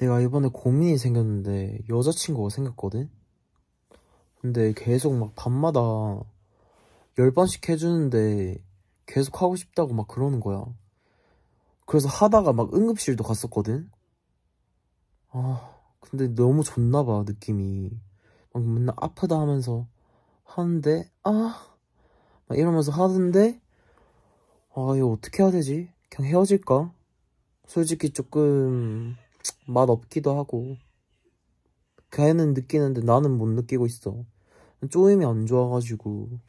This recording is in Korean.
내가 이번에 고민이 생겼는데 여자친구가 생겼거든? 근데 계속 막 밤마다 열 번씩 해주는데 계속 하고 싶다고 막 그러는 거야. 그래서 하다가 막 응급실도 갔었거든? 아, 근데 너무 좋나봐, 느낌이. 막 맨날 아프다 하면서 하는데, 아! 막 이러면서 하는데, 아, 이거 어떻게 해야 되지? 그냥 헤어질까? 솔직히 조금 맛없기도 하고 걔는 느끼는데 나는 못 느끼고 있어 쪼임이 안 좋아가지고